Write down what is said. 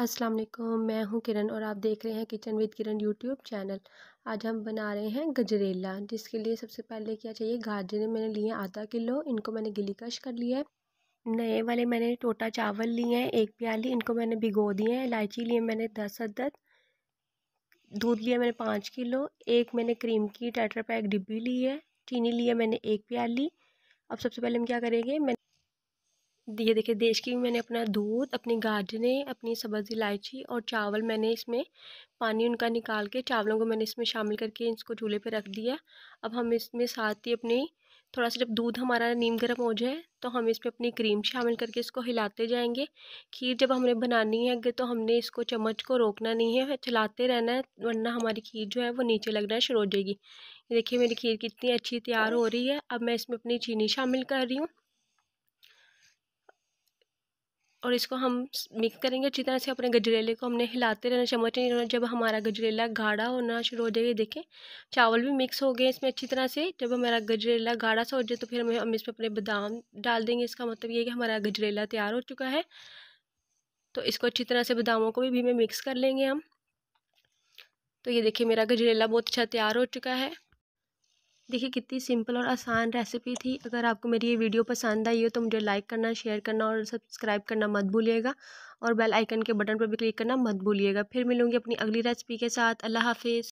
अस्सलाम वालेकुम मैं हूं किरण और आप देख रहे हैं kitchen with Kiran YouTube channel आज हम बना रहे हैं गजरेला जिसके लिए सबसे पहले क्या चाहिए गाजरें मैंने लिए हैं आधा किलो इनको मैंने गिली कश कर लिया है नए वाले मैंने टोटा चावल लिए हैं एक प्याली इनको मैंने भिगो दिए हैं इलायची लिए मैंने दस अदद दूध लिया मैंने पाँच किलो एक मैंने क्रीम की टैटर पैक डिब्बी ली है चीनी लिया मैंने एक प्याली अब सबसे पहले हम क्या करेंगे मैं ये देखिए देश की मैंने अपना दूध अपनी गाजरें अपनी सब्ज़ इलायची और चावल मैंने इसमें पानी उनका निकाल के चावलों को मैंने इसमें शामिल करके इसको चूल्हे पे रख दिया अब हम इसमें साथ ही अपनी थोड़ा सा जब दूध हमारा नीम गर्म हो जाए तो हम इसमें अपनी क्रीम शामिल करके इसको हिलाते जाएंगे खीर जब हमने बनानी है तो हमने इसको चम्मच को रोकना नहीं है चलाते रहना है वरना हमारी खीर जो है वो नीचे लगना शुरू हो जाएगी देखिए मेरी खीर कितनी अच्छी तैयार हो रही है अब मैं इसमें अपनी चीनी शामिल कर रही हूँ और इसको हम मिक्स करेंगे अच्छी तरह से अपने गजरेले को हमने हिलाते रहना चम्मच नहीं जब हमारा गजरेला गाढ़ा होना शुरू हो जाए देखें चावल भी मिक्स हो गए इसमें अच्छी तरह से जब हमारा गजरेला गाढ़ा सा हो जाए तो फिर हमें हम इसमें अपने बादाम डाल देंगे इसका मतलब ये कि हमारा गजरेला तैयार हो चुका है तो इसको अच्छी तरह से बादामों को भी भी मिक्स कर लेंगे हम तो ये देखिए मेरा गजरेला बहुत अच्छा तैयार हो चुका है देखिए कितनी सिंपल और आसान रेसिपी थी अगर आपको मेरी ये वीडियो पसंद आई हो तो मुझे लाइक करना शेयर करना और सब्सक्राइब करना मत भूलिएगा और बेल आइकन के बटन पर भी क्लिक करना मत भूलिएगा फिर मिलूँगी अपनी अगली रेसिपी के साथ अल्लाह हाफिज़